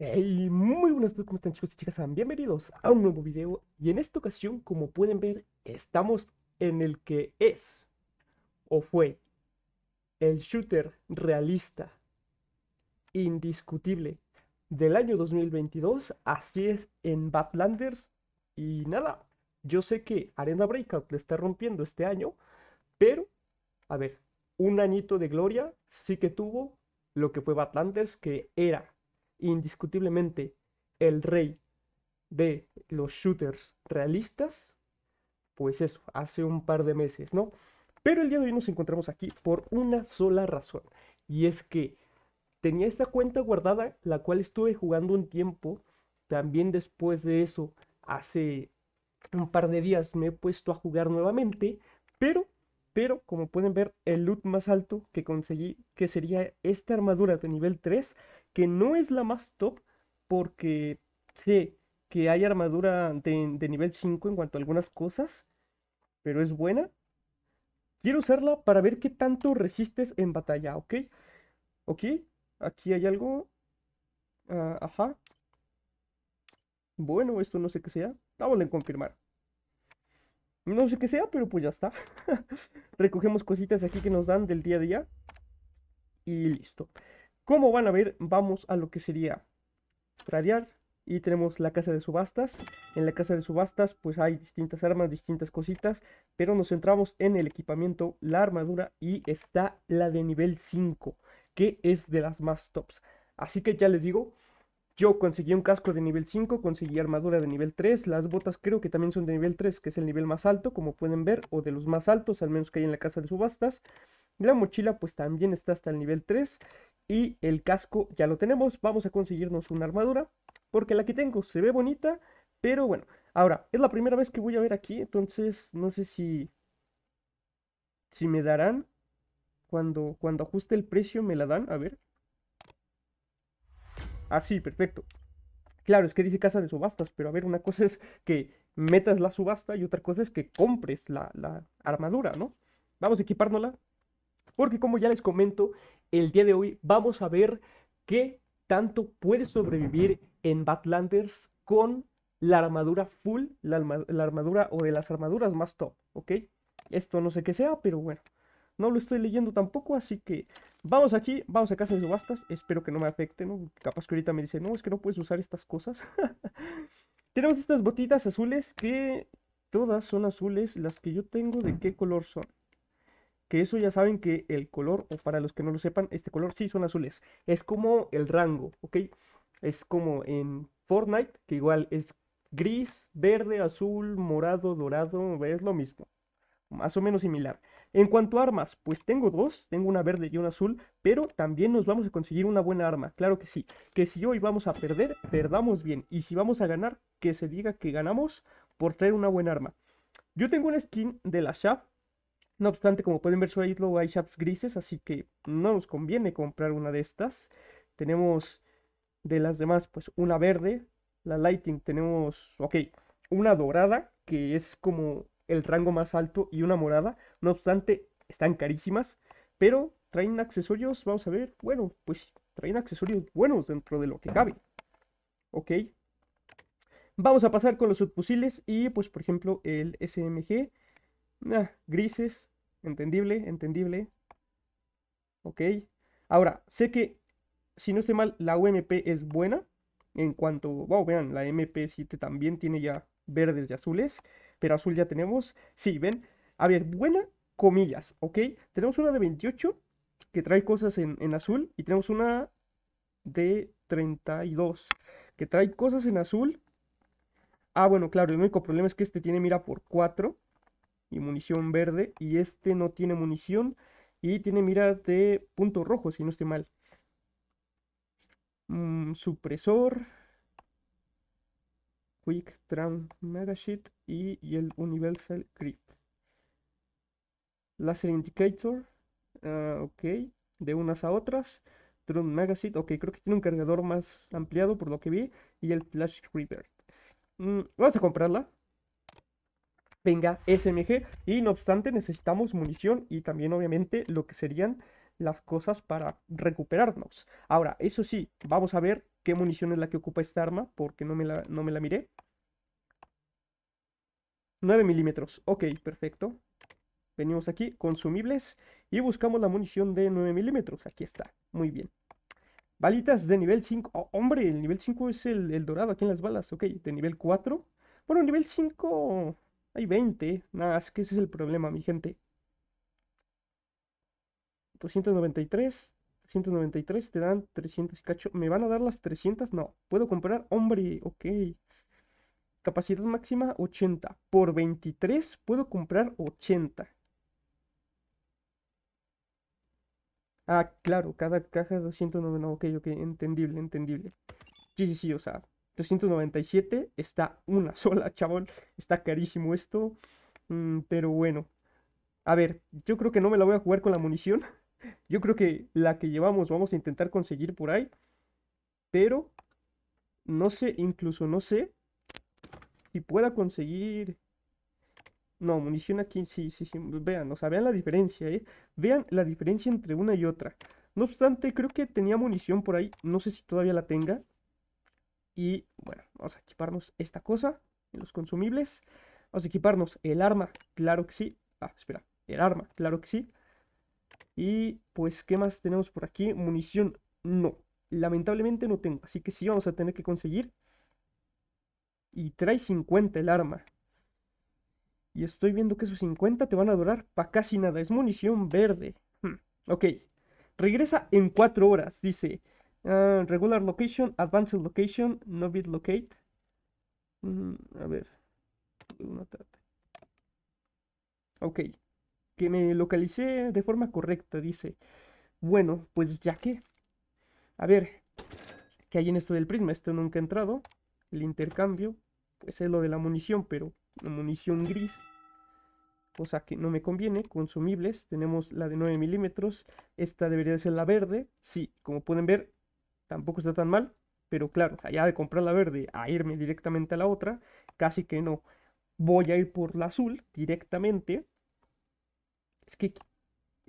Hey, muy buenas tardes, ¿cómo están chicos y chicas? Bienvenidos a un nuevo video y en esta ocasión, como pueden ver, estamos en el que es o fue el shooter realista indiscutible del año 2022, así es en Badlanders y nada, yo sé que Arena Breakout le está rompiendo este año, pero a ver, un añito de gloria sí que tuvo lo que fue Badlanders, que era indiscutiblemente el rey de los shooters realistas, pues eso, hace un par de meses, ¿no? Pero el día de hoy nos encontramos aquí por una sola razón, y es que tenía esta cuenta guardada, la cual estuve jugando un tiempo, también después de eso, hace un par de días me he puesto a jugar nuevamente, pero, pero, como pueden ver, el loot más alto que conseguí, que sería esta armadura de nivel 3, que no es la más top porque sé que hay armadura de, nivel 5 en cuanto a algunas cosas, pero es buena. Quiero usarla para ver qué tanto resistes en batalla, ¿ok? Ok, aquí hay algo. Ah, ajá. Bueno, esto no sé qué sea. Vamos a confirmar. No sé qué sea, pero pues ya está. Recogemos cositas aquí que nos dan del día a día. Y listo. Como van a ver, vamos a lo que sería radiar. y tenemos la casa de subastas. En la casa de subastas pues hay distintas armas, distintas cositas, pero nos centramos en el equipamiento, la armadura y está la de nivel 5, que es de las más tops. Así que ya les digo, yo conseguí un casco de nivel 5, conseguí armadura de nivel 3, las botas creo que también son de nivel 3, que es el nivel más alto, como pueden ver, o de los más altos, al menos que hay en la casa de subastas. La mochila pues también está hasta el nivel 3 y el casco ya lo tenemos. Vamos a conseguirnos una armadura. Porque la que tengo se ve bonita. Pero bueno. Ahora, es la primera vez que voy a ver aquí. Entonces no sé si... Si me darán. Cuando, cuando ajuste el precio me la dan. A ver. Ah, sí, perfecto. Claro, es que dice casa de subastas, pero a ver, una cosa es que metas la subasta y otra cosa es que compres la, la armadura, ¿no? Vamos a equipárnosla. Porque como ya les comento, el día de hoy vamos a ver qué tanto puede sobrevivir en Batlanders con la armadura full, la, armadura o de las armaduras más top, ¿ok? Esto no sé qué sea, pero bueno, no lo estoy leyendo tampoco, así que vamos aquí, vamos a casa de subastas, espero que no me afecte, ¿no? Capaz que ahorita me dice, no, es que no puedes usar estas cosas. Tenemos estas botitas azules que todas son azules, las que yo tengo, ¿de qué color son? que eso ya saben que el color, o para los que no lo sepan, este color sí son azules. Es como el rango, ¿ok? Es como en Fortnite, que igual es gris, verde, azul, morado, dorado, es lo mismo. Más o menos similar. En cuanto a armas, pues tengo dos, tengo una verde y una azul, pero también nos vamos a conseguir una buena arma, claro que sí. Que si hoy vamos a perder, perdamos bien. Y si vamos a ganar, que se diga que ganamos por traer una buena arma. Yo tengo una skin de la Shaft no obstante, como pueden ver, solo hay shafts grises, así que no nos conviene comprar una de estas. Tenemos de las demás, pues una verde, la lighting tenemos, ok, una dorada, que es como el rango más alto, y una morada. No obstante, están carísimas, pero traen accesorios, vamos a ver, bueno, pues traen accesorios buenos dentro de lo que cabe. Ok. Vamos a pasar con los subfusiles y pues por ejemplo el SMG Ah, grises, entendible, entendible. Ok. Ahora, sé que, si no estoy mal, la UMP es buena. En cuanto, wow, vean, la MP7 también tiene ya verdes y azules. Pero azul ya tenemos. Sí, ven. A ver, buena, comillas, ¿ok? Tenemos una de 28 que trae cosas en, en azul. Y tenemos una de 32 que trae cosas en azul. Ah, bueno, claro, el único problema es que este tiene mira por 4 y munición verde. Y este no tiene munición y tiene mira de punto rojo, si no estoy mal. Mm, supresor. Quick Tram magasit y, el Universal Grip. Laser Indicator. Ah, ok. De unas a otras. Tram Magazine. Ok, creo que tiene un cargador más ampliado por lo que vi. Y el Flash River. Mm, vamos a comprarla venga SMG. Y no obstante, necesitamos munición y también, obviamente, lo que serían las cosas para recuperarnos. Ahora, eso sí, vamos a ver qué munición es la que ocupa esta arma, porque no me la, no me la miré. 9 milímetros, ok, perfecto. Venimos aquí, consumibles, y buscamos la munición de 9 milímetros. Aquí está, muy bien. Balitas de nivel 5. hombre, el nivel 5 es el, el dorado aquí en las balas. Ok, de nivel 4. Bueno, nivel 5 hay 20. Nada, es que ese es el problema, mi gente. 293. 193 te dan 300 y cacho. ¿Me van a dar las 300? No. ¿Puedo comprar? Hombre, ok. Capacidad máxima 80. Por 23 puedo comprar 80. Ah, claro, cada caja 290. Ok, ok, entendible, entendible. Sí, sí, sí, o sea, 297 está una sola, chabón. Está carísimo esto. Mm, pero bueno. A ver, yo creo que no me la voy a jugar con la munición. Yo creo que la que llevamos vamos a intentar conseguir por ahí. Pero no sé, incluso no sé si pueda conseguir... No, munición aquí, sí, sí, sí, vean, o sea, vean la diferencia, ¿eh? Vean la diferencia entre una y otra. No obstante, creo que tenía munición por ahí, no sé si todavía la tenga. Y bueno, vamos a equiparnos esta cosa en los consumibles. Vamos a equiparnos el arma, claro que sí. Ah, espera, el arma, claro que sí. Y pues, ¿qué más tenemos por aquí? Munición, no. Lamentablemente no tengo, así que sí vamos a tener que conseguir. Y trae 50 el arma. Y estoy viendo que esos 50 te van a durar para casi nada. Es munición verde. Hmm, ok. Regresa en 4 horas, dice. Ah, regular location, advanced location, no bit locate. Mm, a ver. Ok. Que me localicé de forma correcta, dice. Bueno, pues ya que. A ver. ¿Qué hay en esto del prisma? Esto nunca ha entrado. El intercambio. Pues es lo de la munición, pero la munición gris. Cosa que no me conviene. Consumibles. Tenemos la de 9 milímetros. Esta debería ser la verde. Sí, como pueden ver, tampoco está tan mal, pero claro, allá de comprar la verde a irme directamente a la otra, casi que no. Voy a ir por la azul directamente. Es que,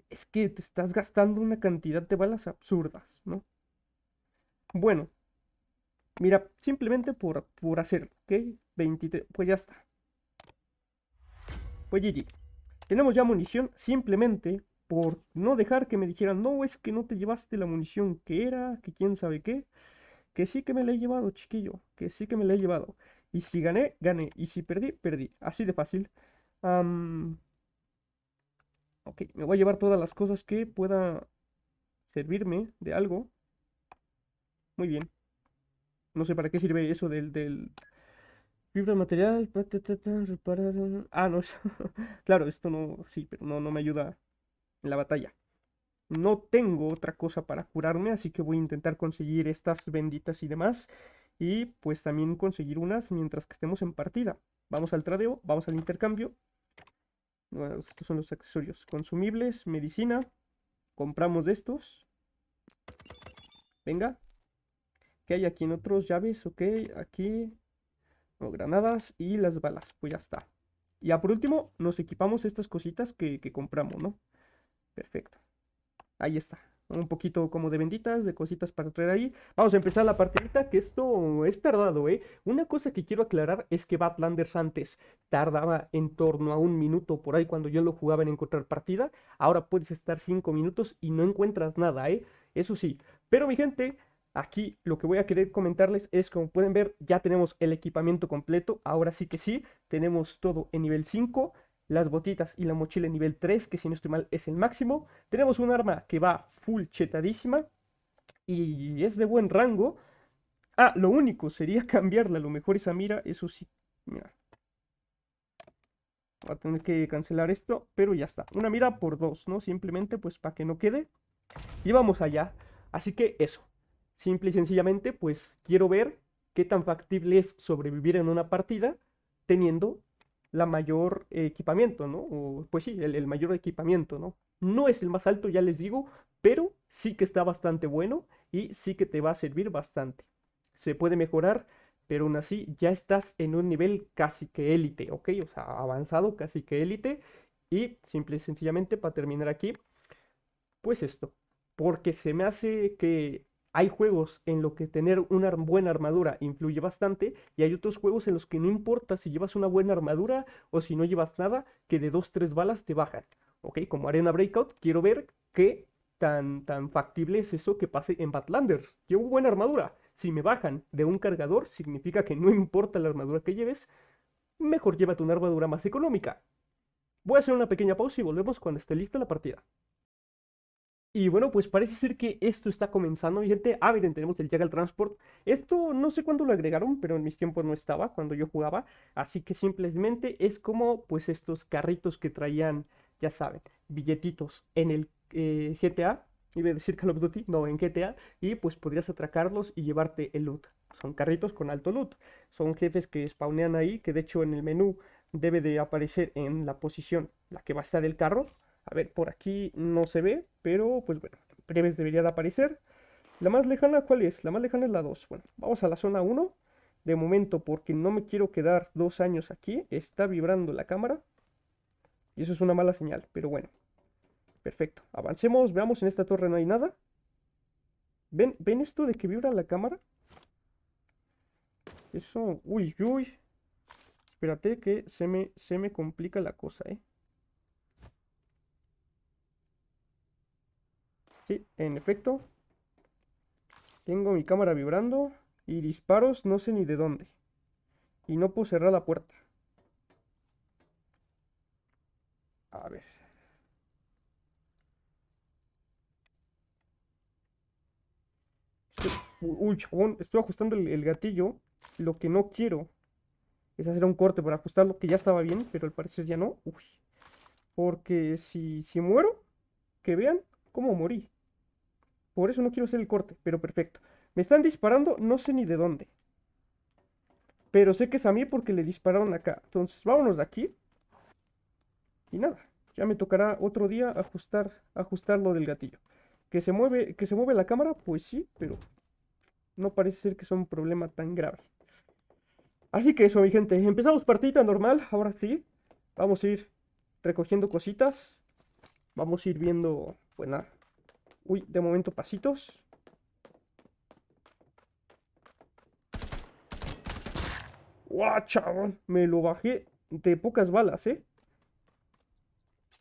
es que te estás gastando una cantidad de balas absurdas, ¿no? Bueno, mira, simplemente por, por hacer, ¿ok? 23, pues ya está. Pues GG. Tenemos ya munición simplemente por no dejar que me dijeran, no, es que no te llevaste la munición que era, que quién sabe qué. Que sí que me la he llevado, chiquillo, que sí que me la he llevado. Y si gané, gané. Y si perdí, perdí. Así de fácil. ok, me voy a llevar todas las cosas que pueda servirme de algo. Muy bien. No sé para qué sirve eso del... del... Fibra material, reparar... Ah, no, claro, esto no... Sí, pero no, no me ayuda en la batalla. No tengo otra cosa para curarme, así que voy a intentar conseguir estas benditas y demás. Y pues también conseguir unas mientras que estemos en partida. Vamos al tradeo, vamos al intercambio. Ah, estos son los accesorios. Consumibles, medicina. Compramos estos. Venga. ¿Qué hay aquí en otros? Llaves, ok. Aquí. granadas y las balas. Pues ya está. Y ya por último, nos equipamos estas cositas que, que compramos, ¿no? Perfecto. Ahí está. Un poquito como de benditas, de cositas para traer ahí. Vamos a empezar la partidita, que esto es tardado, ¿eh? Una cosa que quiero aclarar es que batlanders antes tardaba en torno a un minuto por ahí cuando yo lo jugaba en encontrar partida. Ahora puedes estar cinco minutos y no encuentras nada, ¿eh? Eso sí. Pero mi gente, Aquí lo que voy a querer comentarles es, como pueden ver, ya tenemos el equipamiento completo. Ahora sí que sí, tenemos todo en nivel 5 las botitas y la mochila nivel 3, que si no estoy mal es el máximo. Tenemos un arma que va full chetadísima y es de buen rango. Ah, lo único sería cambiarla, lo mejor esa mira, eso sí. Mira. Voy a tener que cancelar esto, pero ya está. Una mira por dos, ¿no? Simplemente pues para que no quede. Y vamos allá. Así que eso. Simple y sencillamente pues quiero ver qué tan factible es sobrevivir en una partida teniendo la mayor equipamiento, ¿no? pues sí, el, el, mayor equipamiento, ¿no? No es el más alto, ya les digo, pero sí que está bastante bueno y sí que te va a servir bastante. Se puede mejorar, pero aún así ya estás en un nivel casi que élite, ¿ok? O sea, avanzado casi que élite. Y simple y sencillamente para terminar aquí, pues esto. Porque se me hace que hay juegos en los que tener una buena armadura influye bastante y hay otros juegos en los que no importa si llevas una buena armadura o si no llevas nada, que de 2 tres balas te bajan. Ok, como Arena Breakout, quiero ver qué tan, tan factible es eso que pase en Batlanders. Llevo buena armadura. Si me bajan de un cargador, significa que no importa la armadura que lleves, mejor llévate una armadura más económica. Voy a hacer una pequeña pausa y volvemos cuando esté lista la partida. Y bueno, pues parece ser que esto está comenzando, mi gente. Ah, miren, tenemos el Jagal Transport. Esto no sé cuándo lo agregaron, pero en mis tiempos no estaba, cuando yo jugaba. Así que simplemente es como pues estos carritos que traían, ya saben, billetitos en el eh, GTA. Iba a decir Call of Duty, no, en GTA. Y pues podrías atracarlos y llevarte el loot. Son carritos con alto loot. Son jefes que spawnean ahí, que de hecho en el menú debe de aparecer en la posición la que va a estar el carro a ver, por aquí no se ve, pero pues bueno, en breves debería de aparecer. La más lejana, ¿cuál es? La más lejana es la 2. Bueno, vamos a la zona 1. De momento, porque no me quiero quedar dos años aquí, está vibrando la cámara. Y eso es una mala señal, pero bueno. Perfecto. Avancemos, veamos, en esta torre no hay nada. ¿Ven, ¿Ven esto de que vibra la cámara? Eso, uy, uy. Espérate que se se me complica la cosa, ¿eh? Sí, en efecto. Tengo mi cámara vibrando y disparos no sé ni de dónde. Y no puedo cerrar la puerta. A ver. Estoy, uy, estoy ajustando el, gatillo. Lo que no quiero es hacer un corte para ajustarlo, que ya estaba bien, pero al parecer ya no. Uy. Porque si, si muero, que vean cómo morí. Por eso no quiero hacer el corte, pero perfecto. Me están disparando, no sé ni de dónde. Pero sé que es a mí porque le dispararon acá. Entonces, vámonos de aquí. Y nada, ya me tocará otro día ajustar, ajustar lo del gatillo. ¿Que se, mueve, ¿Que se mueve la cámara? Pues sí, pero no parece ser que sea un problema tan grave. Así que eso, mi gente. Empezamos partida normal, ahora sí. Vamos a ir recogiendo cositas. Vamos a ir viendo, pues nada, Uy, de momento pasitos. ¡Guau, Me lo bajé de pocas balas, ¿eh?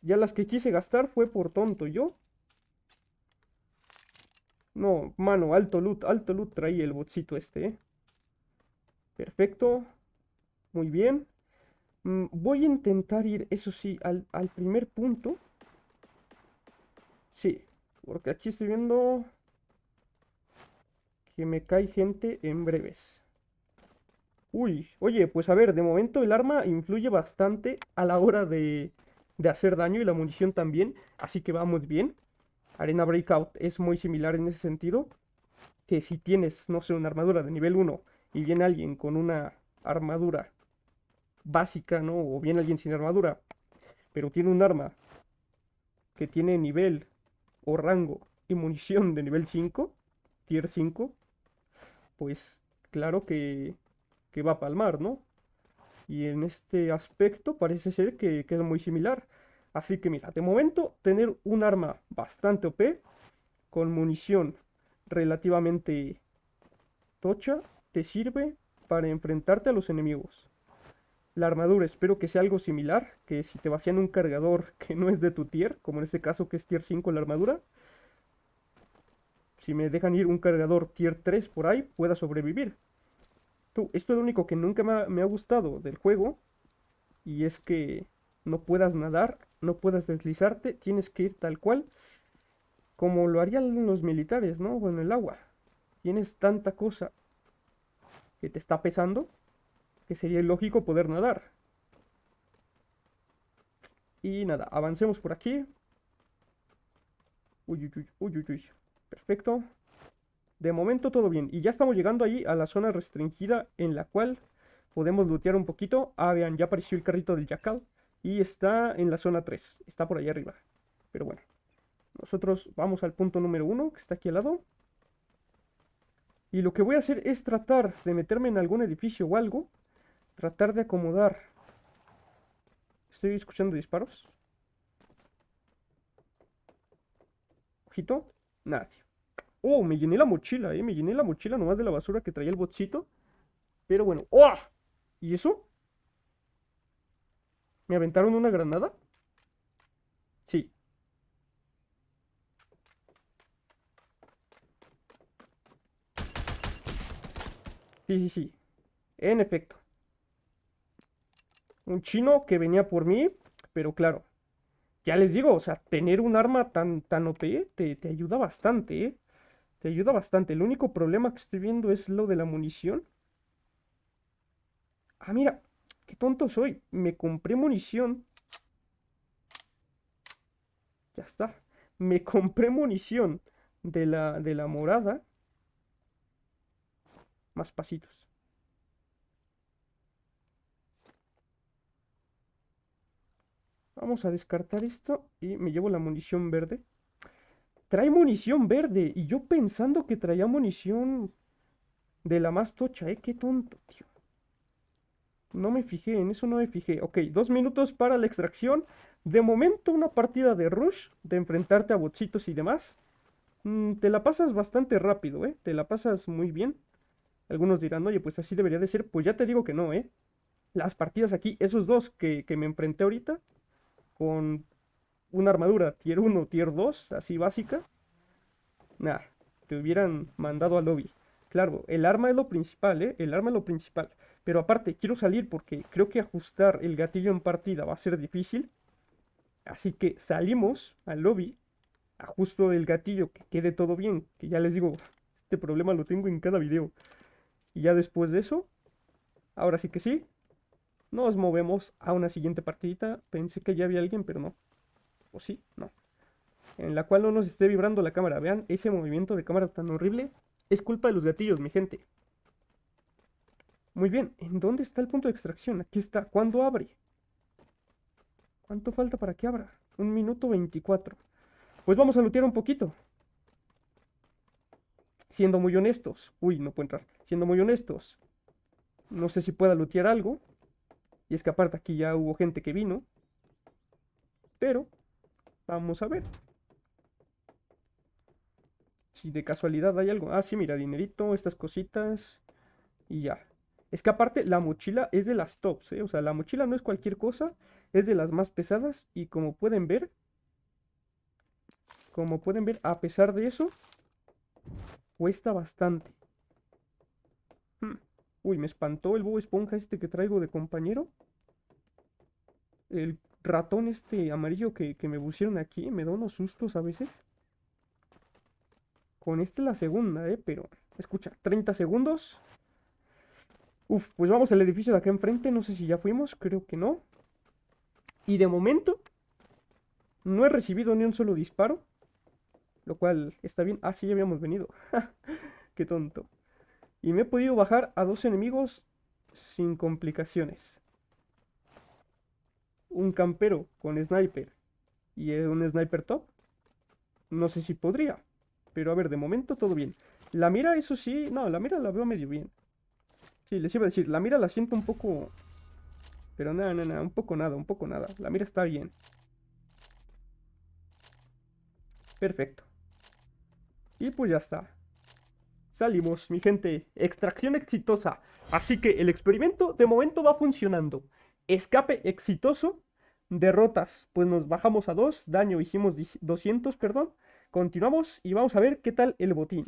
Ya las que quise gastar fue por tonto, ¿yo? No, mano, alto loot, alto loot traía el botcito este, ¿eh? Perfecto. Muy bien. Mm, voy a intentar ir, eso sí, al, al primer punto. Sí, porque aquí estoy viendo que me cae gente en breves. Uy, oye, pues a ver, de momento el arma influye bastante a la hora de, hacer daño y la munición también. Así que vamos bien. Arena Breakout es muy similar en ese sentido. Que si tienes, no sé, una armadura de nivel 1 y viene alguien con una armadura básica, ¿no? O viene alguien sin armadura, pero tiene un arma que tiene nivel o rango y munición de nivel 5, tier 5, pues claro que, que va a palmar, ¿no? Y en este aspecto parece ser que, que es muy similar. Así que mira, de momento tener un arma bastante OP con munición relativamente tocha te sirve para enfrentarte a los enemigos. La armadura espero que sea algo similar, que si te vacían un cargador que no es de tu tier, como en este caso que es tier 5 la armadura, si me dejan ir un cargador tier 3 por ahí, pueda sobrevivir. Tú, esto es lo único que nunca me ha, gustado del juego, y es que no puedas nadar, no puedas deslizarte, tienes que ir tal cual como lo harían los militares, ¿no? En el agua. Tienes tanta cosa que te está pesando que sería lógico poder nadar. Y nada, avancemos por aquí. Uy, uy, uy, uy, uy. Perfecto. De momento todo bien. Y ya estamos llegando ahí a la zona restringida en la cual podemos lootear un poquito. Ah, vean, ya apareció el carrito del jacal. Y está en la zona 3. Está por ahí arriba. Pero bueno. Nosotros vamos al punto número 1, que está aquí al lado. Y lo que voy a hacer es tratar de meterme en algún edificio o algo Tratar de acomodar. Estoy escuchando disparos. Ojito. Nadie. Oh, me llené la mochila, eh. Me llené la mochila nomás de la basura que traía el botcito. Pero bueno. ¡Oh! ¿Y eso? ¿Me aventaron una granada? Sí. Sí, sí, sí. En efecto un chino que venía por mí, pero claro, ya les digo, o sea, tener un arma tan, tan OP te, ayuda bastante, ¿eh? Te ayuda bastante. El único problema que estoy viendo es lo de la munición. Ah, mira, qué tonto soy. Me compré munición. Ya está. Me compré munición de la, de la morada. Más pasitos. Vamos a descartar esto y me llevo la munición verde. Trae munición verde y yo pensando que traía munición de la más tocha, ¿eh? Qué tonto, tío. No me fijé, en eso no me fijé. Ok, dos minutos para la extracción. De momento una partida de rush, de enfrentarte a botsitos y demás. Mm, te la pasas bastante rápido, ¿eh? Te la pasas muy bien. Algunos dirán, oye, pues así debería de ser. Pues ya te digo que no, ¿eh? Las partidas aquí, esos dos que, que me enfrenté ahorita, con una armadura tier 1, tier 2, así básica, nada te hubieran mandado al lobby. Claro, el arma es lo principal, ¿eh? El arma es lo principal. Pero aparte, quiero salir porque creo que ajustar el gatillo en partida va a ser difícil. Así que salimos al lobby, ajusto el gatillo, que quede todo bien. Que ya les digo, este problema lo tengo en cada video. Y ya después de eso, ahora sí que sí, nos movemos a una siguiente partidita. Pensé que ya había alguien, pero no. ¿O sí? No. En la cual no nos esté vibrando la cámara. Vean ese movimiento de cámara tan horrible. Es culpa de los gatillos, mi gente. Muy bien. ¿En dónde está el punto de extracción? Aquí está. ¿Cuándo abre? ¿Cuánto falta para que abra? Un minuto 24. Pues vamos a lootear un poquito. Siendo muy honestos. Uy, no puedo entrar. Siendo muy honestos. No sé si pueda lootear algo. Y es que aparte aquí ya hubo gente que vino. Pero, vamos a ver. Si de casualidad hay algo. Ah, sí, mira, dinerito, estas cositas. Y ya. Es que aparte la mochila es de las tops, ¿eh? O sea, la mochila no es cualquier cosa. Es de las más pesadas. Y como pueden ver. Como pueden ver, a pesar de eso. Cuesta bastante. Hmm. Uy, me espantó el bobo esponja este que traigo de compañero. El ratón este amarillo que, que me pusieron aquí me da unos sustos a veces. Con este la segunda, ¿eh? Pero, escucha, 30 segundos. Uf, pues vamos al edificio de acá enfrente. No sé si ya fuimos, creo que no. Y de momento, no he recibido ni un solo disparo. Lo cual está bien. Ah, sí, ya habíamos venido. Qué tonto. Y me he podido bajar a dos enemigos sin complicaciones. Un campero con sniper y un sniper top. No sé si podría. Pero a ver, de momento todo bien. La mira, eso sí. No, la mira la veo medio bien. Sí, les iba a decir, la mira la siento un poco... Pero nada, nada, nada, un poco nada, un poco nada. La mira está bien. Perfecto. Y pues ya está. Salimos, mi gente. Extracción exitosa. Así que el experimento de momento va funcionando. Escape exitoso. Derrotas. Pues nos bajamos a 2. Daño hicimos 200, perdón. Continuamos y vamos a ver qué tal el botín.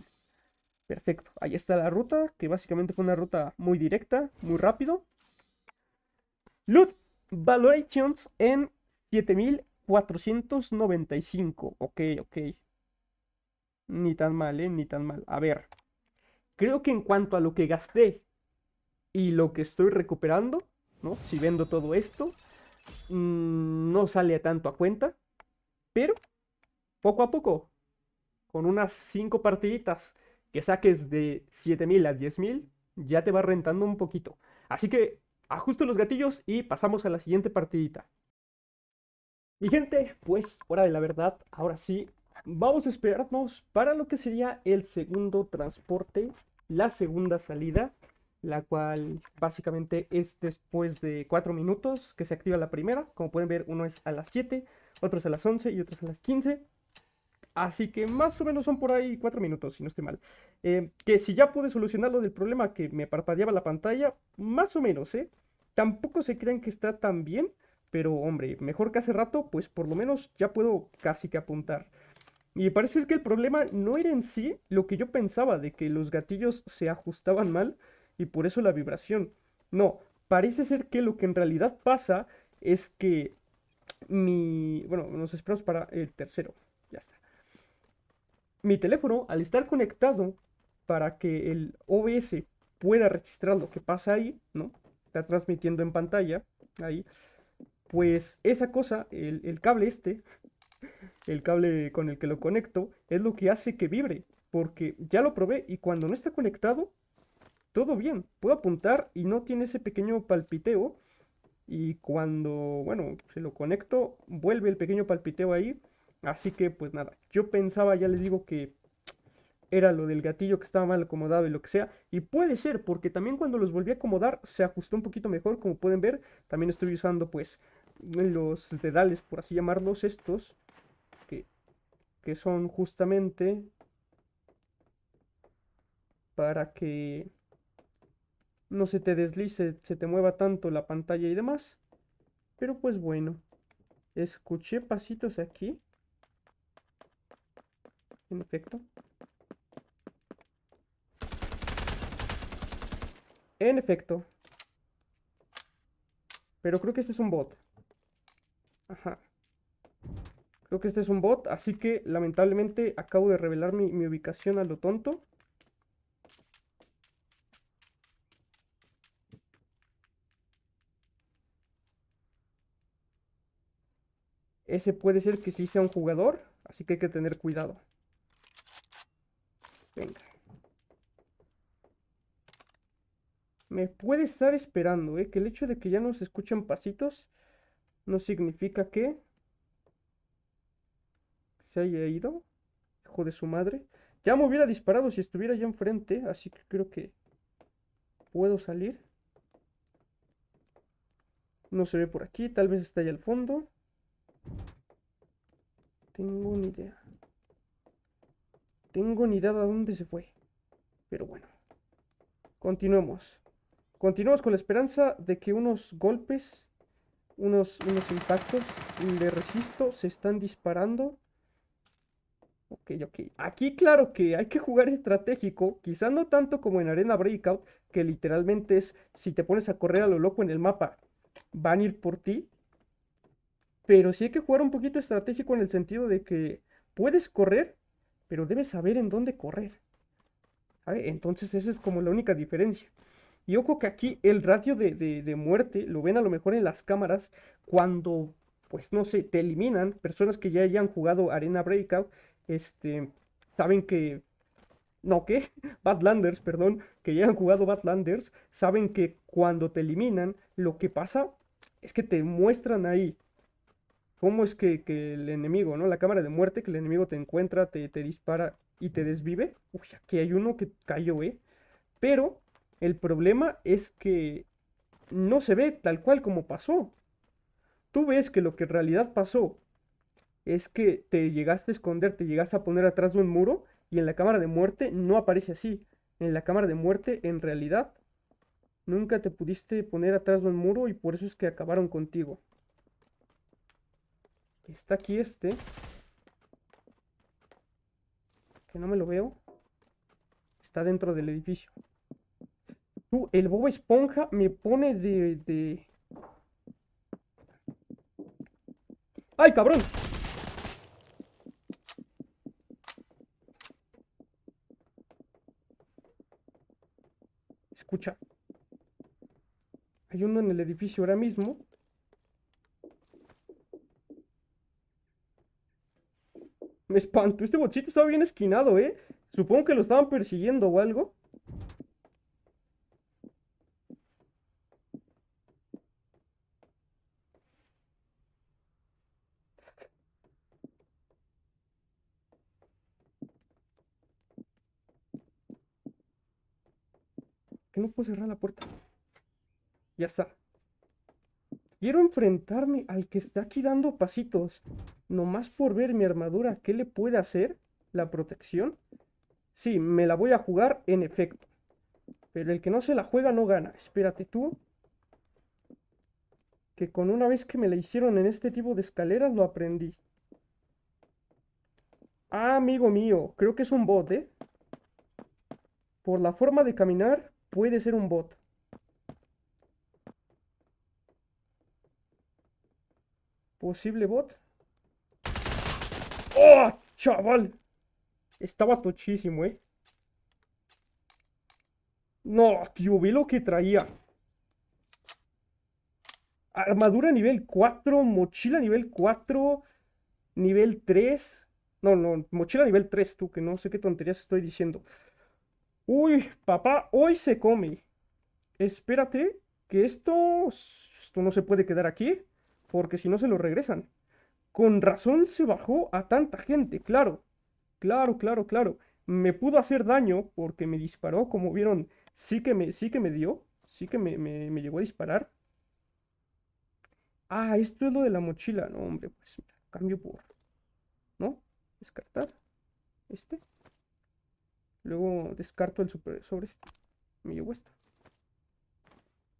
Perfecto. Ahí está la ruta, que básicamente fue una ruta muy directa, muy rápido. Loot Valuations en 7495. Ok, ok. Ni tan mal, ¿eh? Ni tan mal. A ver. Creo que en cuanto a lo que gasté y lo que estoy recuperando, ¿no? Si vendo todo esto, mm, no sale tanto a cuenta, pero poco a poco, con unas 5 partiditas que saques de 7000 a 10000, ya te va rentando un poquito. Así que ajusto los gatillos y pasamos a la siguiente partidita. Mi gente, pues hora de la verdad, ahora sí Vamos a esperarnos para lo que sería el segundo transporte, la segunda salida, la cual básicamente es después de 4 minutos que se activa la primera. Como pueden ver, uno es a las 7, otro es a las 11 y otro es a las 15. Así que más o menos son por ahí 4 minutos, si no estoy mal. Eh, que si ya pude solucionar lo del problema que me parpadeaba la pantalla, más o menos, ¿eh? Tampoco se crean que está tan bien, pero hombre, mejor que hace rato, pues por lo menos ya puedo casi que apuntar. Y parece ser que el problema no era en sí lo que yo pensaba de que los gatillos se ajustaban mal y por eso la vibración. No, parece ser que lo que en realidad pasa es que mi... Bueno, nos esperamos para el tercero. Ya está. Mi teléfono, al estar conectado para que el OBS pueda registrar lo que pasa ahí, ¿no? Está transmitiendo en pantalla, ahí. Pues esa cosa, el, el cable este, el cable con el que lo conecto, es lo que hace que vibre, porque ya lo probé y cuando no está conectado, todo bien, puedo apuntar y no tiene ese pequeño palpiteo. Y cuando, bueno, se lo conecto, vuelve el pequeño palpiteo ahí. Así que pues nada, yo pensaba, ya les digo que era lo del gatillo que estaba mal acomodado y lo que sea. Y puede ser, porque también cuando los volví a acomodar se ajustó un poquito mejor, como pueden ver. También estoy usando pues los dedales, por así llamarlos, estos que son justamente para que no se te deslice, se te mueva tanto la pantalla y demás. Pero pues bueno, escuché pasitos aquí. En efecto. En efecto. Pero creo que este es un bot. Creo que este es un bot, así que lamentablemente acabo de revelar mi, ubicación a lo tonto. Ese puede ser que sí sea un jugador, así que hay que tener cuidado. Venga. Me puede estar esperando, ¿eh? Que el hecho de que ya nos escuchen pasitos no significa que se haya ido. Hijo de su madre. Ya me hubiera disparado si estuviera allá enfrente, así que creo que puedo salir. No se ve por aquí, tal vez está allá al fondo. Tengo ni idea. Tengo ni idea de dónde se fue. Pero bueno. Continuemos. Continuamos con la esperanza de que unos golpes, unos, unos impactos de registro se están disparando. Ok, ok. Aquí claro que hay que jugar estratégico, Quizás no tanto como en Arena Breakout, que literalmente es si te pones a correr a lo loco en el mapa, van a ir por ti. Pero sí hay que jugar un poquito estratégico en el sentido de que puedes correr, pero debes saber en dónde correr. Entonces esa es como la única diferencia. Y ojo que aquí el ratio de, de, de muerte lo ven a lo mejor en las cámaras cuando, pues no sé, te eliminan personas que ya hayan jugado Arena Breakout este, saben que, no, que, Badlanders, perdón, que ya han jugado Badlanders, saben que cuando te eliminan, lo que pasa es que te muestran ahí cómo es que, el enemigo, ¿no? La cámara de muerte, que el enemigo te encuentra, te, te dispara y te desvive. Uy, aquí hay uno que cayó, ¿eh? Pero el problema es que no se ve tal cual como pasó. Tú ves que lo que en realidad pasó es que te llegaste a esconder, te llegaste a poner atrás de un muro y en la cámara de muerte no aparece así. En la cámara de muerte, en realidad, nunca te pudiste poner atrás de un muro y por eso es que acabaron contigo. Está aquí este. Que no me lo veo. Está dentro del edificio. Tú, el bobo Esponja me pone de... de... ¡Ay, cabrón! escucha. Hay uno en el edificio ahora mismo. Me espanto. Este bochito estaba bien esquinado, ¿eh? Supongo que lo estaban persiguiendo o algo. que no puedo cerrar la puerta. Ya está. Quiero enfrentarme al que está aquí dando pasitos. Nomás por ver mi armadura, ¿qué le puede hacer? La protección. Sí, me la voy a jugar en efecto. Pero el que no se la juega no gana. Espérate tú. Que con una vez que me la hicieron en este tipo de escaleras lo aprendí. Ah, amigo mío, creo que es un bot, ¿eh? Por la forma de caminar, puede ser un bot. Posible bot. ¡Oh, chaval! Estaba tochísimo, ¿eh? No, tío, ve lo que traía. Armadura nivel 4, mochila nivel 4, nivel 3. No, no, mochila nivel 3, tú, que no sé qué tonterías estoy diciendo. Uy, papá, hoy se come. Espérate, que esto, esto no se puede quedar aquí, porque si no se lo regresan. Con razón se bajó a tanta gente, claro. Claro, claro, claro. Me pudo hacer daño porque me disparó, como vieron, sí que me, sí que me dio, sí que me, me, llegó a disparar. Ah, esto es lo de la mochila. No, hombre, pues cambio por... ¿No? Descartar. Este. Luego descarto el super sobre este. Me llevo esto.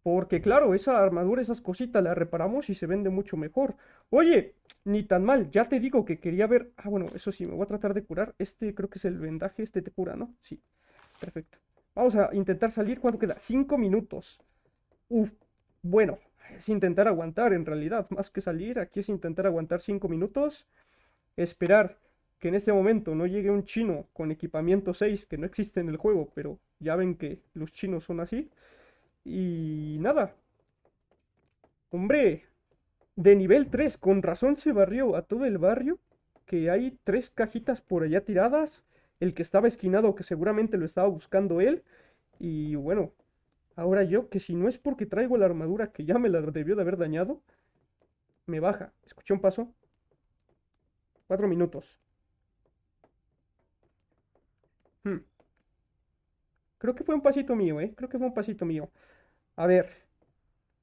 Porque claro, esa armadura, esas cositas la reparamos y se vende mucho mejor. Oye, ni tan mal, ya te digo que quería ver... Ah, bueno, eso sí, me voy a tratar de curar. Este creo que es el vendaje, este te cura, ¿no? Sí, perfecto. Vamos a intentar salir, ¿cuánto queda? Cinco minutos. Uf, bueno, es intentar aguantar en realidad, más que salir. Aquí es intentar aguantar cinco minutos. Esperar que en este momento no llegue un chino con equipamiento 6 que no existe en el juego, pero ya ven que los chinos son así. Y nada. Hombre, de nivel 3, con razón se barrió a todo el barrio, que hay tres cajitas por allá tiradas, el que estaba esquinado que seguramente lo estaba buscando él, y bueno, ahora yo que si no es porque traigo la armadura que ya me la debió de haber dañado, me baja. Escuché un paso. Cuatro minutos. Hmm. Creo que fue un pasito mío, ¿eh? Creo que fue un pasito mío. A ver.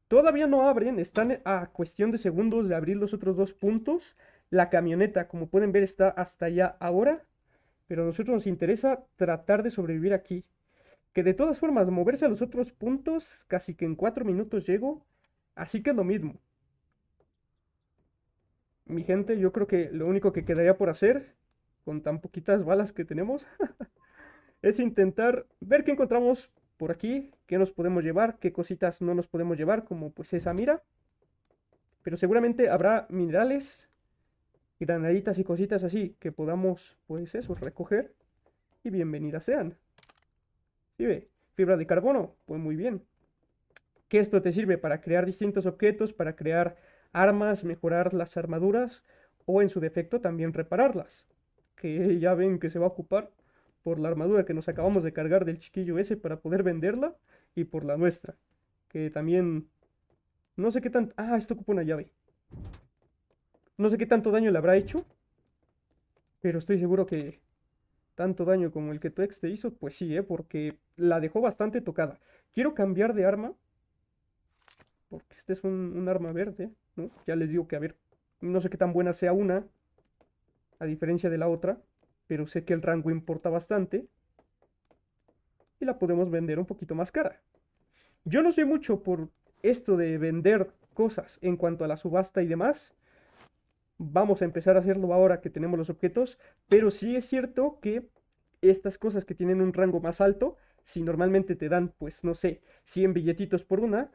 Todavía no abren. Están a cuestión de segundos de abrir los otros dos puntos. La camioneta, como pueden ver, está hasta allá ahora. Pero a nosotros nos interesa tratar de sobrevivir aquí. Que de todas formas, moverse a los otros puntos, casi que en cuatro minutos llego. Así que lo mismo. Mi gente, yo creo que lo único que quedaría por hacer, con tan poquitas balas que tenemos, es intentar ver qué encontramos por aquí, qué nos podemos llevar, qué cositas no nos podemos llevar, como pues esa mira. Pero seguramente habrá minerales, granaditas y cositas así que podamos, pues eso, recoger y bienvenidas sean. ¿Sí ve? Fibra de carbono, pues muy bien. Que esto te sirve para crear distintos objetos, para crear armas, mejorar las armaduras o en su defecto también repararlas. Que ya ven que se va a ocupar por la armadura que nos acabamos de cargar del chiquillo ese para poder venderla y por la nuestra. Que también... No sé qué tan... Ah, esto ocupa una llave. No sé qué tanto daño le habrá hecho. Pero estoy seguro que tanto daño como el que tu ex te hizo, pues sí, ¿eh? porque la dejó bastante tocada. Quiero cambiar de arma, porque este es un, un, arma verde, ¿no? Ya les digo que, a ver, no sé qué tan buena sea una, a diferencia de la otra pero sé que el rango importa bastante y la podemos vender un poquito más cara. Yo no sé mucho por esto de vender cosas en cuanto a la subasta y demás. Vamos a empezar a hacerlo ahora que tenemos los objetos, pero sí es cierto que estas cosas que tienen un rango más alto, si normalmente te dan, pues no sé, 100 billetitos por una,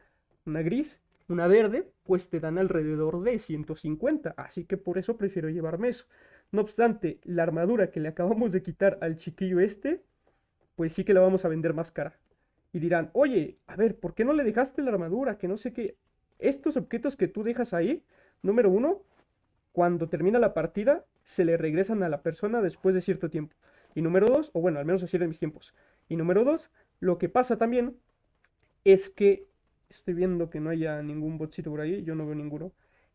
una gris, una verde, pues te dan alrededor de 150. Así que por eso prefiero llevarme eso. No obstante, la armadura que le acabamos de quitar al chiquillo este, pues sí que la vamos a vender más cara. Y dirán, oye, a ver, ¿por qué no le dejaste la armadura? Que no sé qué. Estos objetos que tú dejas ahí, número uno, cuando termina la partida, se le regresan a la persona después de cierto tiempo. Y número dos, o bueno, al menos así de mis tiempos. Y número dos, lo que pasa también es que, estoy viendo que no haya ningún botcito por ahí, yo no veo ninguno,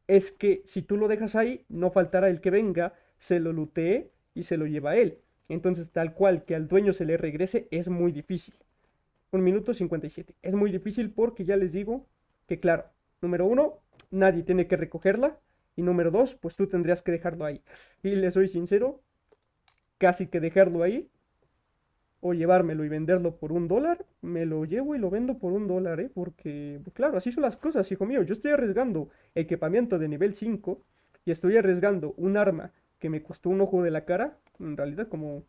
es que si tú lo dejas ahí, no faltará el que venga se lo lutee y se lo lleva a él. Entonces, tal cual que al dueño se le regrese es muy difícil. Un minuto 57. Es muy difícil porque ya les digo que, claro, número uno, nadie tiene que recogerla. Y número dos, pues tú tendrías que dejarlo ahí. Y le soy sincero, casi que dejarlo ahí o llevármelo y venderlo por un dólar, me lo llevo y lo vendo por un dólar, ¿eh? porque, pues, claro, así son las cosas, hijo mío. Yo estoy arriesgando equipamiento de nivel 5 y estoy arriesgando un arma que me costó un ojo de la cara. En realidad, como.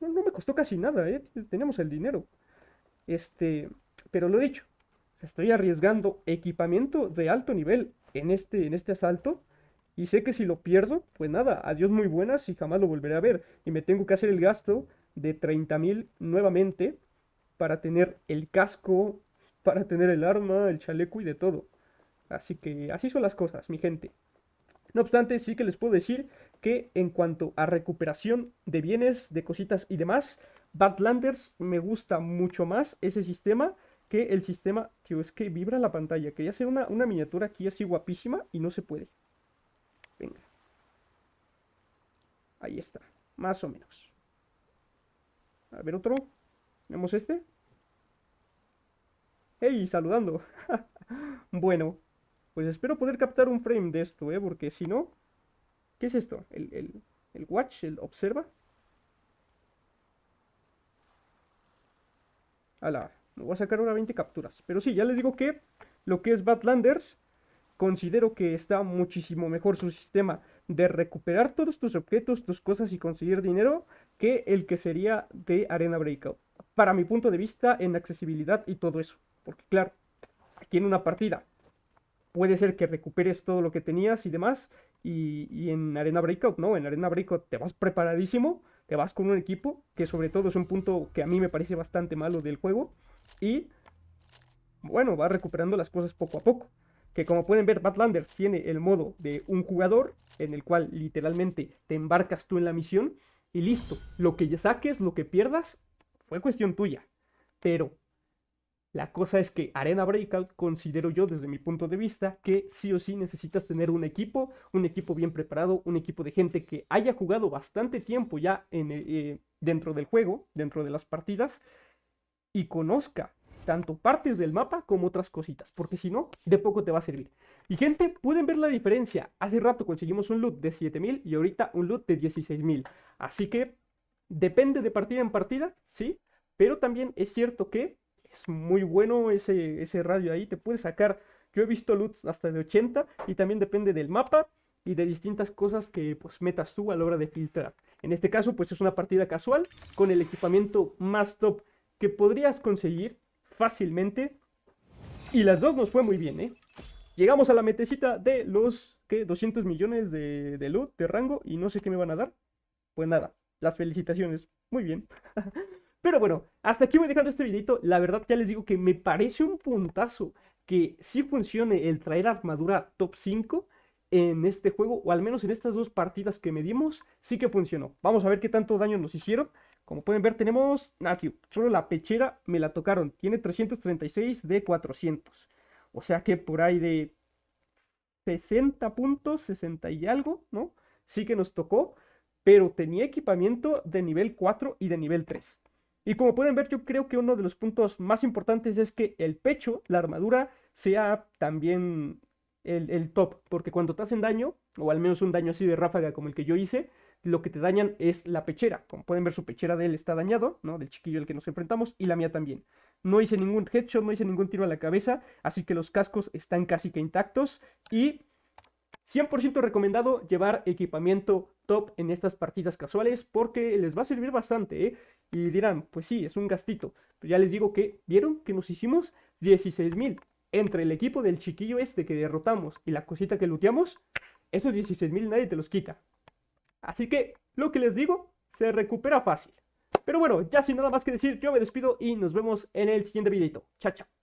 No, me costó casi nada, ¿eh? Tenemos el dinero. Este. Pero lo dicho, estoy arriesgando equipamiento de alto nivel en este, en este asalto. Y sé que si lo pierdo, pues nada, adiós muy buenas y jamás lo volveré a ver. Y me tengo que hacer el gasto de 30.000 nuevamente para tener el casco, para tener el arma, el chaleco y de todo. Así que así son las cosas, mi gente. No obstante, sí que les puedo decir que en cuanto a recuperación de bienes, de cositas y demás, Badlanders me gusta mucho más ese sistema que el sistema. Tío, es que vibra la pantalla. Que ya una, una miniatura aquí así guapísima y no se puede. Venga. Ahí está. Más o menos. A ver otro. vemos este. ¡Hey! Saludando. bueno, pues espero poder captar un frame de esto, ¿eh? Porque si no, ¿Qué es esto? ¿El, watch? ¿El observa? la, me voy a sacar una 20 capturas. Pero sí, ya les digo que lo que es Badlanders, considero que está muchísimo mejor su sistema de recuperar todos tus objetos, tus cosas y conseguir dinero que el que sería de Arena Breakout. Para mi punto de vista, en accesibilidad y todo eso. Porque claro, aquí en una partida puede ser que recuperes todo lo que tenías y demás, y, en Arena Breakout, ¿no? En Arena Breakout te vas preparadísimo, te vas con un equipo, que sobre todo es un punto que a mí me parece bastante malo del juego, y bueno, va recuperando las cosas poco a poco. Que como pueden ver, Batlander tiene el modo de un jugador, en el cual literalmente te embarcas tú en la misión, y listo, lo que saques, lo que pierdas, fue cuestión tuya. Pero la cosa es que Arena Breakout considero yo desde mi punto de vista que sí o sí necesitas tener un equipo, un equipo bien preparado, un equipo de gente que haya jugado bastante tiempo ya en, eh, eh, dentro del juego, dentro de las partidas, y conozca tanto partes del mapa como otras cositas, porque si no, de poco te va a servir. Y gente, pueden ver la diferencia. Hace rato conseguimos un loot de 7000 y ahorita un loot de 16000. Así que depende de partida en partida, sí, pero también es cierto que es muy bueno ese, ese radio ahí, te puede sacar, yo he visto loots hasta de 80 y también depende del mapa y de distintas cosas que pues metas tú a la hora de filtrar. En este caso pues es una partida casual con el equipamiento más top que podrías conseguir fácilmente y las dos nos fue muy bien, ¿eh? Llegamos a la metecita de los ¿qué? 200 millones de, de loot, de rango y no sé qué me van a dar. Pues nada, las felicitaciones. Muy bien. Pero bueno, hasta aquí voy dejando este videito. La verdad ya les digo que me parece un puntazo que sí funcione el traer armadura top 5 en este juego, o al menos en estas dos partidas que medimos, sí que funcionó. Vamos a ver qué tanto daño nos hicieron. Como pueden ver tenemos, Natiu, solo la pechera me la tocaron. Tiene 336 de 400. O sea que por ahí de 60 puntos, 60 y algo, ¿no? Sí que nos tocó, pero tenía equipamiento de nivel 4 y de nivel 3. Y como pueden ver, yo creo que uno de los puntos más importantes es que el pecho, la armadura, sea también el, top, porque cuando te hacen daño, o al menos un daño así de ráfaga como el que yo hice, lo que te dañan es la pechera. Como pueden ver, su pechera de él está dañado, ¿no? Del chiquillo al que nos enfrentamos, y la mía también. No hice ningún headshot, no hice ningún tiro a la cabeza, así que los cascos están casi que intactos y 100% recomendado llevar equipamiento top en estas partidas casuales porque les va a servir bastante. ¿eh? Y dirán, pues sí, es un gastito. Pero pues ya les digo que, ¿vieron que nos hicimos 16.000. mil? Entre el equipo del chiquillo este que derrotamos y la cosita que luteamos, esos 16.000 mil nadie te los quita. Así que, lo que les digo, se recupera fácil. Pero bueno, ya sin nada más que decir, yo me despido y nos vemos en el siguiente videito. Chao, chao.